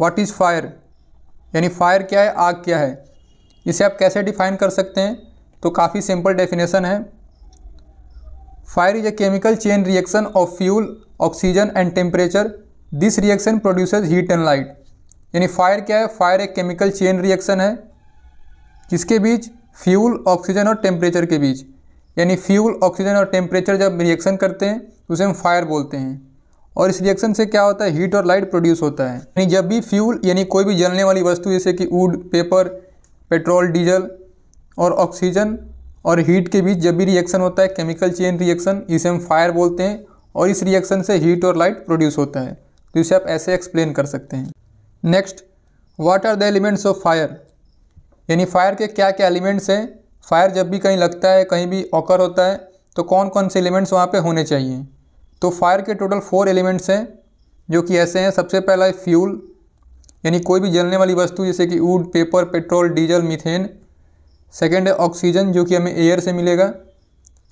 what is fire यानी fire क्या है आग क्या है इसे आप कैसे डिफाइन कर सकते हैं तो काफ़ी सिंपल डेफिनेशन है fire is a chemical chain reaction of fuel oxygen and temperature this reaction produces heat and light यानी फायर क्या है फायर एक केमिकल चेन रिएक्शन है किसके बीच फ्यूल ऑक्सीजन और टेम्परेचर के बीच यानी फ्यूल ऑक्सीजन और टेम्परेचर जब रिएक्शन करते हैं उसे हम फायर बोलते हैं और इस रिएक्शन से क्या होता है हीट और लाइट प्रोड्यूस होता है यानी जब भी फ्यूल यानी कोई भी जलने वाली वस्तु जैसे कि वूड पेपर पेट्रोल डीजल और ऑक्सीजन और हीट के बीच जब भी रिएक्शन होता है केमिकल चेन रिएक्शन इसे हम फायर बोलते हैं और इस रिएक्शन से हीट और लाइट प्रोड्यूस होता है तो इसे आप ऐसे एक्सप्लेन कर सकते हैं next what are the elements of fire यानी फायर के क्या क्या एलिमेंट्स हैं फायर जब भी कहीं लगता है कहीं भी ऑकर होता है तो कौन कौन से एलिमेंट्स वहाँ पे होने चाहिए तो फायर के टोटल फोर एलिमेंट्स हैं जो कि ऐसे हैं सबसे पहला है फ्यूल यानी कोई भी जलने वाली वस्तु जैसे कि wood paper petrol diesel methane second है ऑक्सीजन जो कि हमें एयर से मिलेगा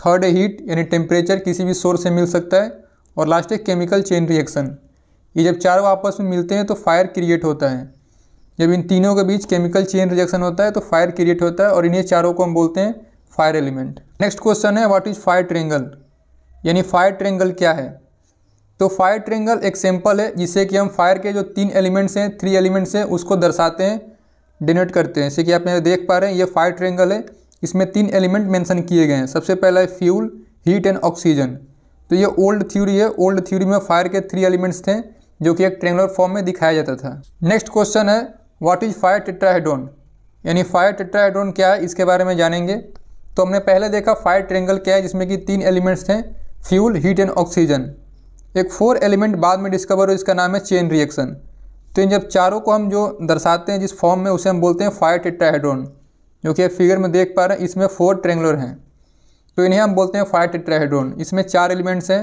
थर्ड है हीट यानी टेम्परेचर किसी भी सोर्स से मिल सकता है और लास्ट है केमिकल चेन रिएक्शन ये जब चारों आपस में मिलते हैं तो फायर क्रिएट होता है जब इन तीनों के बीच केमिकल चेन रिएक्शन होता है तो फायर क्रिएट होता है और इन्हीं चारों को हम बोलते हैं फायर एलिमेंट नेक्स्ट क्वेश्चन है व्हाट इज़ फायर ट्रेंगल यानी फायर ट्रेंगल क्या है तो फायर ट्रेंगल एक सैम्पल है जिसे कि हम फायर के जो तीन एलिमेंट्स हैं थ्री एलिमेंट्स हैं उसको दर्शाते हैं डिनोट करते हैं जैसे कि आप यहाँ देख पा रहे हैं ये फायर ट्रेंगल है इसमें तीन एलिमेंट मेंशन किए गए हैं सबसे पहला है फ्यूल हीट एंड ऑक्सीजन तो ये ओल्ड थ्योरी है ओल्ड थ्योरी में फायर के थ्री एलिमेंट्स थे जो कि एक ट्रेंगुलर फॉर्म में दिखाया जाता था नेक्स्ट क्वेश्चन है व्हाट इज फायर टेट्राहेड्रॉन यानी फायर टेट्राहेड्रॉन क्या है इसके बारे में जानेंगे तो हमने पहले देखा फायर ट्रेंगल क्या है जिसमें कि तीन एलिमेंट्स थे फ्यूल हीट एंड ऑक्सीजन एक फोर एलिमेंट बाद में डिस्कवर हो इसका नाम है चेन रिएक्शन तो इन जब चारों को हम जो दर्शाते हैं जिस फॉर्म में उसे हम बोलते हैं फायर टेट्राहेड्रोन जो कि आप फिगर में देख पा रहे हैं इसमें फोर ट्रेंगुलर हैं तो इन्हें हम बोलते हैं फायर टेट्राहेड्रोन इसमें चार एलिमेंट्स हैं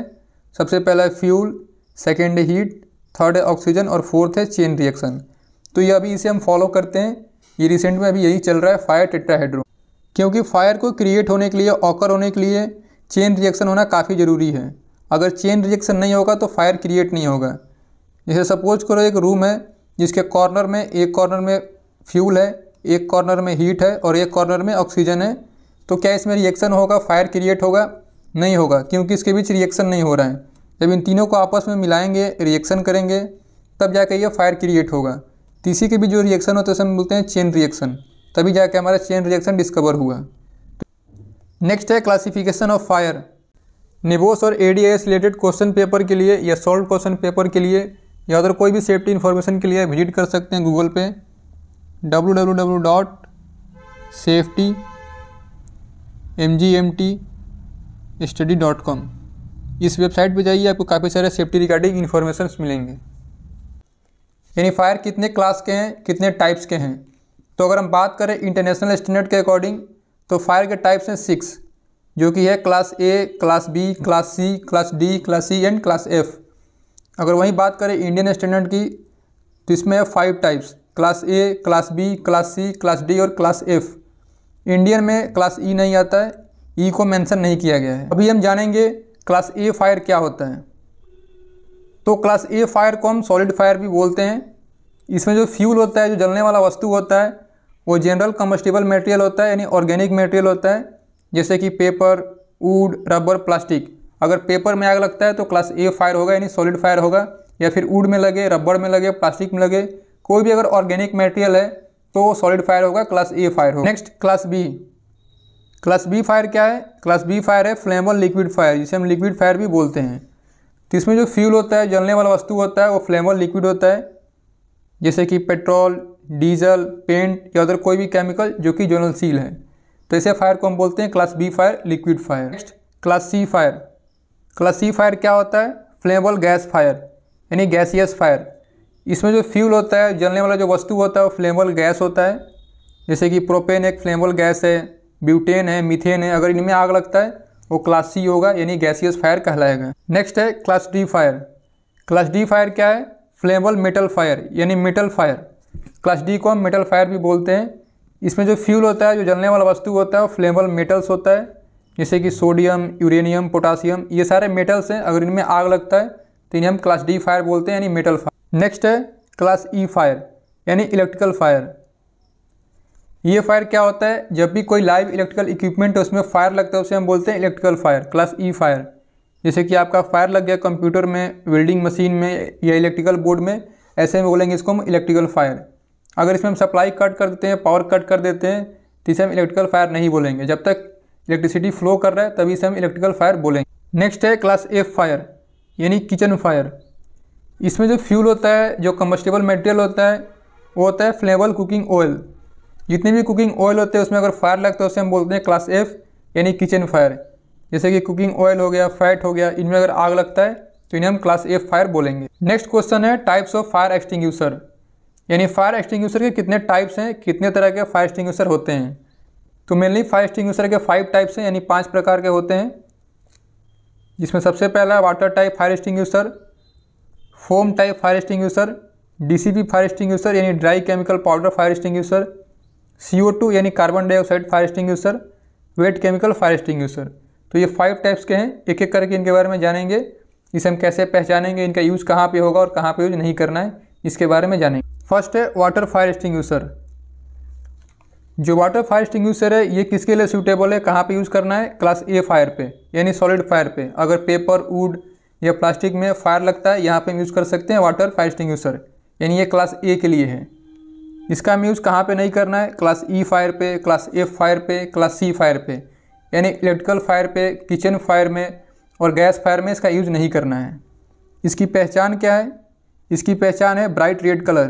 सबसे पहला है फ्यूल सेकेंड है हीट थर्ड है ऑक्सीजन और फोर्थ है चेन रिएक्शन तो ये अभी इसे हम फॉलो करते हैं ये रिसेंट में अभी यही चल रहा है फायर टेट्राहेड्रोन क्योंकि फायर को क्रिएट होने के लिए ऑकर होने के लिए चेन रिएक्शन होना काफ़ी ज़रूरी है अगर चेन रिएक्शन नहीं होगा तो फायर क्रिएट नहीं होगा जैसे सपोज करो एक रूम है जिसके कॉर्नर में एक कॉर्नर में फ्यूल है एक कॉर्नर में हीट है और एक कॉर्नर में ऑक्सीजन है तो क्या इसमें रिएक्शन होगा फायर क्रिएट होगा नहीं होगा क्योंकि इसके बीच रिएक्शन नहीं हो रहा है जब इन तीनों को आपस में मिलाएंगे रिएक्शन करेंगे तब जाकर ये फायर क्रिएट होगा तीसरी के भी जो रिएक्शन होता है उसमें हम बोलते हैं चेन रिएक्शन तभी जाके हमारा चेन रिएक्शन डिस्कवर हुआ नेक्स्ट है क्लासिफिकेशन ऑफ फायर निबोस और ए रिलेटेड क्वेश्चन पेपर के लिए या सॉल्व क्वेश्चन पेपर के लिए या अदर कोई भी सेफ्टी इन्फॉर्मेशन के लिए विजिट कर सकते हैं गूगल पे W W W dot safety M G M T study dot com इस वेबसाइट पे जाइए आपको काफ़ी सारे सेफ्टी रिगार्डिंग इन्फॉर्मेशन मिलेंगे यानी फायर कितने क्लास के हैं कितने टाइप्स के हैं तो अगर हम बात करें इंटरनेशनल स्टैंडर्ड के अकॉर्डिंग तो फायर के टाइप्स हैं सिक्स जो कि है class A class B class C class D class C and class F अगर वहीं बात करें इंडियन स्टैंडर्ड की तो इसमें है five types class A class B class C class D और क्लास एफ इंडियन में क्लास ई e नहीं आता है ई e को मेंशन नहीं किया गया है अभी हम जानेंगे क्लास ए फायर क्या होता है तो क्लास ए फायर को हम सॉलिड फायर भी बोलते हैं इसमें जो फ्यूल होता है जो जलने वाला वस्तु होता है वो जनरल कम्बस्टिबल मटेरियल होता है यानी ऑर्गेनिक मटेरियल होता है जैसे कि पेपर वूड रबर प्लास्टिक अगर पेपर में आग लगता है तो क्लास ए फायर होगा यानी सॉलिड फायर होगा या फिर वूड में लगे रबड़ में लगे प्लास्टिक में लगे कोई भी अगर ऑर्गेनिक मटेरियल है तो वो सॉलिड फायर होगा क्लास ए फायर होगा next class B class B fire क्या है क्लास बी फायर है फ्लेमेबल लिक्विड फायर जिसे हम लिक्विड फायर भी बोलते हैं तो इसमें जो फ्यूल होता है जलने वाला वस्तु होता है वो फ्लेमेबल लिक्विड होता है जैसे कि पेट्रोल डीजल पेंट या अदर कोई भी केमिकल जो कि ज्वलनशील है तो ऐसे फायर को हम बोलते हैं class B fire liquid fire next class C fire class C fire क्या होता है फ्लेमेबल गैस फायर यानी गैसियस फायर इसमें जो फ्यूल होता है जलने वाला जो वस्तु होता है वो फ्लेमेबल गैस होता है जैसे कि प्रोपेन एक फ्लेमेबल गैस है ब्यूटेन है मिथेन है अगर इनमें आग लगता है वो क्लास सी होगा यानी गैसियस फायर कहलाएगा नेक्स्ट है class D fire class D fire क्या है फ्लेमेबल मेटल फायर यानी मेटल फायर क्लास डी को हम मेटल फायर भी बोलते हैं इसमें जो फ्यूल होता है जो जलने वाला वस्तु होता है वो फ्लेमेबल मेटल्स होता है जैसे कि सोडियम यूरेनियम पोटासियम ये सारे मेटल्स हैं अगर इनमें आग लगता है तो इन्हें हम क्लास डी फायर बोलते हैं यानी मेटल फायर नेक्स्ट है क्लास ई फायर यानी इलेक्ट्रिकल फायर ये फायर क्या होता है जब भी कोई लाइव इलेक्ट्रिकल इक्विपमेंट है उसमें फायर लगता है उसे हम बोलते हैं electrical fire class E fire जैसे कि आपका फायर लग गया कंप्यूटर में वेल्डिंग मशीन में या इलेक्ट्रिकल बोर्ड में ऐसे में बोलेंगे इसको हम इलेक्ट्रिकल फायर अगर इसमें हम सप्लाई कट कर देते हैं पावर कट कर देते हैं तो इसे हम इलेक्ट्रिकल फायर नहीं बोलेंगे जब तक इलेक्ट्रिसिटी फ्लो कर रहा है तभी इसे हम इलेक्ट्रिकल फायर बोलेंगे नेक्स्ट है क्लास एफ फायर यानी किचन फायर इसमें जो फ्यूल होता है जो कम्बस्टेबल मटेरियल होता है वो होता है फ्लेबल कुकिंग ऑयल जितने भी कुकिंग ऑयल होते हैं उसमें अगर फायर लगता है उसे हम बोलते हैं क्लास एफ यानी किचन फायर जैसे कि कुकिंग ऑयल हो गया फैट हो गया इनमें अगर आग लगता है तो इन्हें हम क्लास एफ फायर बोलेंगे नेक्स्ट क्वेश्चन है टाइप्स ऑफ फायर एक्सटिंग्यूसर यानी फायर एक्सटिंग्यूसर के कितने टाइप्स हैं कितने तरह के फायर एक्सटिंग्यूसर होते हैं तो मेनली फायर एक्सटिंग्यूसर के फाइव टाइप्स हैं यानी पाँच प्रकार के होते हैं जिसमें सबसे पहला water type fire extinguisher foam type fire extinguisher DCP fire extinguisher यानी dry chemical powder fire extinguisher CO यानी carbon dioxide fire extinguisher wet chemical fire extinguisher तो ये फाइव टाइप्स के हैं एक एक करके इनके बारे में जानेंगे इसे हम कैसे पहचानेंगे इनका यूज़ कहाँ पे होगा और कहाँ पे यूज नहीं करना है इसके बारे में जानेंगे फर्स्ट है वाटर फायर यूसर जो वाटर फायर यूसर है ये किसके लिए सूटेबल है कहाँ पे यूज़ करना है क्लास ए फायर पे यानी सॉलिड फायर पे अगर पेपर वुड या प्लास्टिक में फायर लगता है यहाँ पे हम यूज़ कर सकते हैं वाटर फायर यूसर यानी ये क्लास ए के लिए है इसका हम यूज़ कहाँ पर नहीं करना है क्लास ई फायर पे क्लास एफ फायर पे क्लास सी फायर पे यानी इलेक्ट्रिकल फायर पे किचन फायर में और गैस फायर में इसका यूज़ नहीं करना है इसकी पहचान क्या है इसकी पहचान है ब्राइट रेड कलर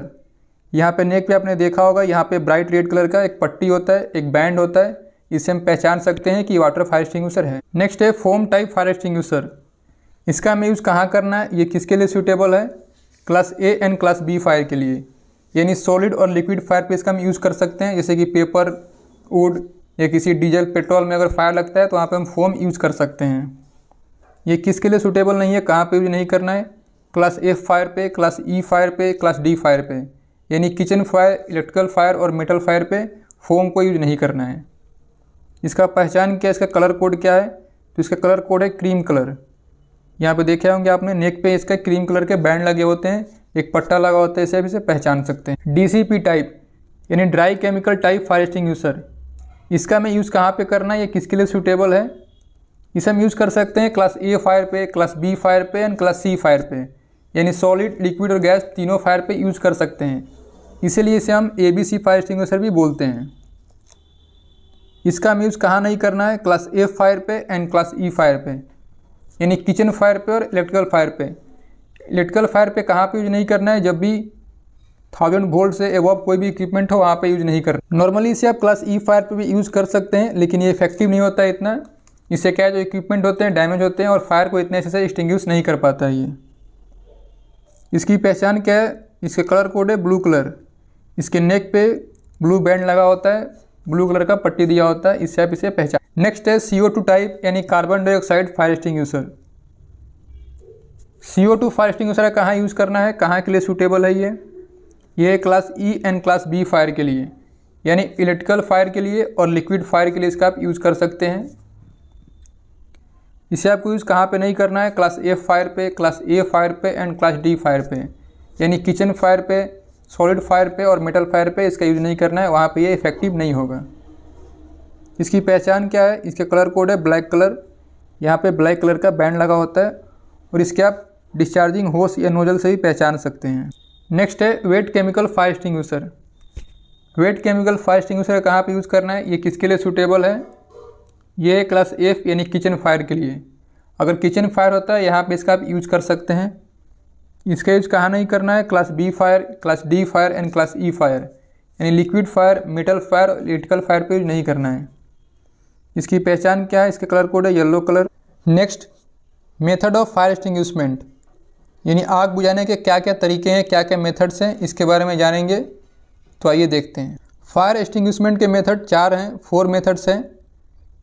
यहाँ पे नेक पे आपने देखा होगा यहाँ पे ब्राइट रेड कलर का एक पट्टी होता है एक बैंड होता है इससे हम पहचान सकते हैं कि वाटर फायर यूसर है नेक्स्ट है फोम टाइप फायर यूसर इसका हमें यूज़ कहाँ करना है ये किसके लिए सूटेबल है class A and class B fire के लिए यानी सॉलिड और लिक्विड फायर पे इसका हम यूज़ कर सकते हैं जैसे कि पेपर वुड या किसी डीजल पेट्रोल में अगर फायर लगता है तो वहाँ पर हम फोम यूज़ कर सकते हैं ये किसके लिए सूटेबल नहीं है कहाँ पर यूज नहीं करना है क्लास ए फायर पे क्लास ई फायर पे क्लास डी फायर पे यानी किचन फायर इलेक्ट्रिकल फायर और मेटल फायर पे फोम को यूज नहीं करना है इसका पहचान क्या इसका कलर कोड क्या है तो इसका कलर कोड है क्रीम कलर यहाँ पे देखे होंगे आपने नेक पे इसका क्रीम कलर के बैंड लगे होते हैं एक पट्टा लगा होता है इसे आप इसे पहचान सकते हैं डी टाइप यानी dry chemical type fire extinguisher इसका हमें यूज़ कहाँ पर करना है या किसके लिए सूटेबल है इसे हम यूज़ कर सकते हैं क्लास ए फायर पे क्लास बी फायर पे एंड क्लास सी फायर पे यानी सॉलिड लिक्विड और गैस तीनों फायर पे यूज कर सकते हैं इसीलिए इसे हम A B C fire extinguisher भी बोलते हैं इसका हम यूज़ कहाँ नहीं करना है क्लास ए फायर पे एंड क्लास ई फायर पे यानी किचन फायर पे और इलेक्ट्रिकल फायर पे इलेक्ट्रिकल फायर पे कहाँ पे यूज नहीं करना है जब भी थाउजेंड वोल्ट से एवॉब कोई भी इक्विपमेंट हो वहाँ पे यूज नहीं करना नॉर्मली इसे आप क्लास ई फायर पे भी यूज़ कर सकते हैं लेकिन ये इफेक्टिव नहीं होता है इतना इससे क्या है जो इक्विपमेंट होते हैं डैमेज होते हैं और फायर को इतने अच्छे से एक्सटिंग्यूश नहीं कर पाता है ये इसकी पहचान क्या है इसका कलर कोड है ब्लू कलर इसके नेक पे ब्लू बैंड लगा होता है ब्लू कलर का पट्टी दिया होता है इससे आप इसे पहचान नेक्स्ट है सी टाइप यानी कार्बन डाइऑक्साइड फायर यूसर सी ओ टू फायर यूसर कहाँ यूज़ करना है कहाँ के लिए सूटेबल है ये ये class E and class B fire के लिए यानी इलेक्ट्रिकल फायर के लिए और लिक्विड फायर के लिए इसका आप यूज़ कर सकते हैं इसे आपको यूज़ कहाँ पे नहीं करना है क्लास ए फायर पे क्लास ए फायर पे एंड क्लास डी फायर पे यानी किचन फायर पे सॉलिड फायर पे और मेटल फायर पे इसका यूज़ नहीं करना है वहाँ पे ये इफ़ेक्टिव नहीं होगा इसकी पहचान क्या है इसका कलर कोड है ब्लैक कलर यहाँ पे ब्लैक कलर का बैंड लगा होता है और इसके आप डिस्चार्जिंग होस या नोजल से भी पहचान सकते हैं नेक्स्ट है वेट केमिकल फायर स्टिंग वेट केमिकल फायर एक्सटिंग्विशर कहाँ पर यूज़ करना है ये किसके लिए सूटेबल है ये है क्लास एफ यानी किचन फायर के लिए अगर किचन फायर होता है यहाँ पे इसका आप यूज कर सकते हैं इसका यूज कहाँ नहीं करना है class B fire class D fire and class E fire यानी liquid fire metal fire electrical fire पर यूज नहीं करना है इसकी पहचान क्या है इसका कलर कोड है yellow colour next method of fire extinguishment यानी आग बुझाने के क्या क्या तरीके हैं क्या क्या मेथड्स हैं इसके बारे में जानेंगे तो आइए देखते हैं फायर एक्सटिंग्विशमेंट के मेथड चार हैं फोर मेथड्स हैं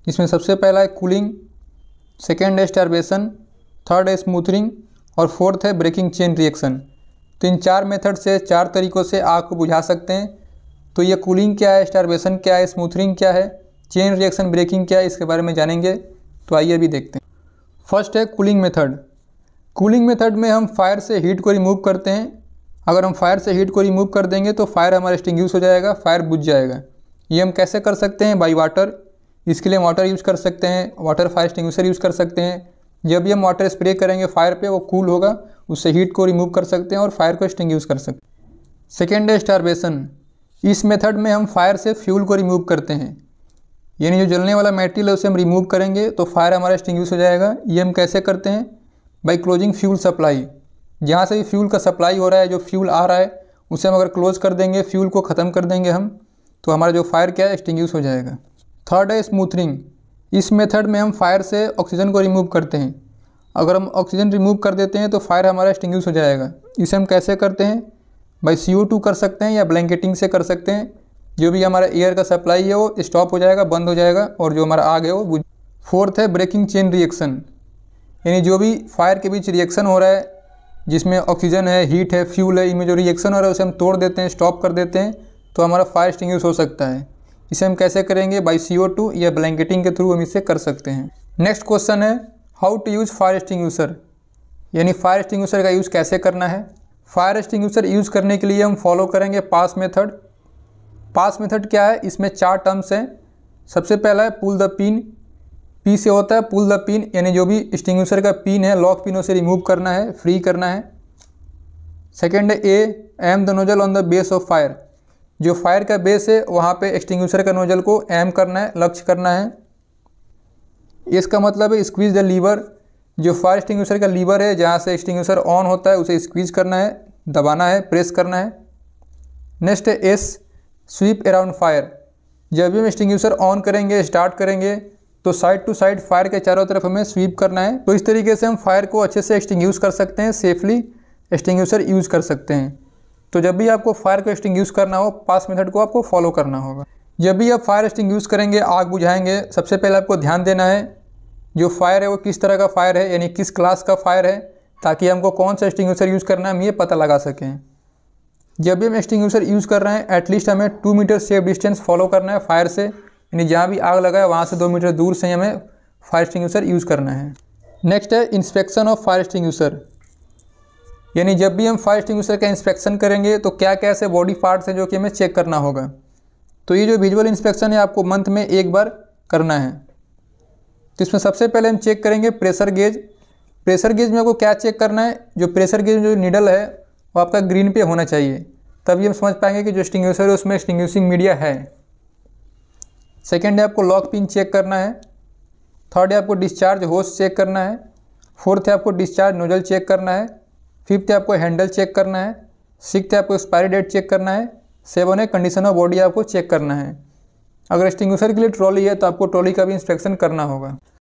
इसमें सबसे पहला है कूलिंग सेकेंड है स्टारबेशन थर्ड है स्मूथनिंग और फोर्थ है ब्रेकिंग चेन रिएक्शन तो इन चार मेथड से चार तरीक़ों से आग को बुझा सकते हैं तो ये कूलिंग क्या है स्टारबेशन क्या है स्मूथनिंग क्या है चेन रिएक्शन ब्रेकिंग क्या है इसके बारे में जानेंगे तो आइए भी देखते हैं फर्स्ट है कूलिंग मेथड कूलिंग मेथड में हम फायर से हीट को रिमूव करते हैं अगर हम फायर से हीट को रिमूव कर देंगे तो फायर हमारा स्टिंग हो जाएगा फायर बुझ जाएगा ये हम कैसे कर सकते हैं बाई वाटर इसके लिए वाटर यूज़ कर सकते हैं वाटर फायर एक्सटिंग्विशर यूज़ कर सकते हैं जब भी हम वाटर स्प्रे करेंगे फायर पे वो कूल होगा उससे हीट को रिमूव कर सकते हैं और फायर को स्टिंग यूज़ कर सकते हैं सेकेंड है स्टारबेसन इस मेथड में हम फायर से फ्यूल को रिमूव करते हैं यानी जो जलने वाला मेटेरियल है उसे हम रिमूव करेंगे तो फायर हमारा यूज़ हो जाएगा ये हम कैसे करते हैं बाई क्लोजिंग फ्यूल सप्लाई जहाँ से भी फ्यूल का सप्लाई हो रहा है जो फ्यूल आ रहा है उसे हम अगर क्लोज कर देंगे फ्यूल को ख़त्म कर देंगे हम तो हमारा जो फायर क्या है यूज़ हो जाएगा थर्ड है स्मूथनिंग इस मेथड में हम फायर से ऑक्सीजन को रिमूव करते हैं अगर हम ऑक्सीजन रिमूव कर देते हैं तो फायर हमारा एक्सटिंग्विश हो जाएगा इसे हम कैसे करते हैं बाई सी ओ टू कर सकते हैं या ब्लैंकेटिंग से कर सकते हैं जो भी हमारा एयर का सप्लाई है वो स्टॉप हो जाएगा बंद हो जाएगा और जो हमारा आग है वो फोर्थ है ब्रेकिंग चेन रिएक्शन यानी जो भी फायर के बीच रिएक्शन हो रहा है जिसमें ऑक्सीजन है हीट है फ्यूल है इनमें जो रिएक्शन हो रहा है उसे हम तोड़ देते हैं स्टॉप कर देते हैं तो हमारा फायर स्टिंग हो सकता है इसे हम कैसे करेंगे बाई सी या ब्लैंकेटिंग के थ्रू हम इसे कर सकते हैं नेक्स्ट क्वेश्चन है how to use fire extinguisher यानी फायर एक्सटिंग्यूसर का यूज़ कैसे करना है फायर एक्सटिंग्यूसर यूज़ करने के लिए हम फॉलो करेंगे पास मेथड पास मेथड क्या है इसमें चार टर्म्स हैं सबसे पहला है पुल द पिन पी से होता है पुल द पिन यानी जो भी एक्सटिंग्यूसर का पिन है लॉक पिन उसे रिमूव करना है फ्री करना है सेकेंड है aim the nozzle on the base of fire जो फायर का बेस है वहाँ पे एक्सटिंग्विशर का नोजल को एम करना है लक्ष्य करना है इसका मतलब है स्क्वीज़ द लीवर जो फायर एक्सटिंग्विशर का लीवर है जहाँ से एक्सटिंग्विशर ऑन होता है उसे स्क्वीज़ करना है दबाना है प्रेस करना है नेक्स्ट है एस स्वीप अराउंड फायर जब भी हम एक्सटिंग्विशर ऑन करेंगे स्टार्ट करेंगे तो साइड टू साइड फायर के चारों तरफ हमें स्वीप करना है तो इस तरीके से हम फायर को अच्छे से एक्सटिंग कर सकते हैं सेफली एक्सटिंग यूज़ कर सकते हैं तो जब भी आपको फायर का स्टिंग यूज़ करना हो पास मेथड को आपको फॉलो करना होगा जब भी आप फायर स्टिंग यूज़ करेंगे आग बुझाएंगे सबसे पहले आपको ध्यान देना है जो फायर है वो किस तरह का फायर है यानी किस क्लास का फायर है ताकि हमको कौन सा स्टिंग यूसर यूज़ करना है हम ये पता लगा सकें जब भी हम स्टिंग यूसर यूज़ कर रहे हैं एटलीस्ट हमें two metre safe distance follow करना है फायर से यानी जहाँ भी आग लगा है वहाँ से दो मीटर दूर से हमें फायर स्टिंग यूसर यूज़ करना है नेक्स्ट है inspection of fire extinguisher यानी जब भी हम फायर एक्सटिंग्विशर का इंस्पेक्शन करेंगे तो क्या क्या ऐसे बॉडी पार्ट्स हैं जो कि हमें चेक करना होगा तो ये जो विजुअल इंस्पेक्शन है आपको मंथ में एक बार करना है तो इसमें सबसे पहले हम चेक करेंगे प्रेशर गेज प्रेशर गेज में आपको क्या चेक करना है जो प्रेशर गेज में जो निडल है वो आपका ग्रीन पे होना चाहिए तभी हम समझ पाएंगे कि जो एक्सटिंग्विशर है उसमें एक्सटिंग्विशिंग मीडिया है सेकेंड है आपको लॉक पिन चेक करना है थर्ड है आपको डिस्चार्ज होस चेक करना है फोर्थ है आपको डिस्चार्ज नोजल चेक करना है फिफ्थ है आपको हैंडल चेक करना है सिक्स है आपको एक्सपायरी डेट चेक करना है सेवन है कंडीशन ऑफ बॉडी आपको चेक करना है अगर एक्सटिंग्विशर के लिए ट्रॉली है तो आपको ट्रॉली का भी इंस्पेक्शन करना होगा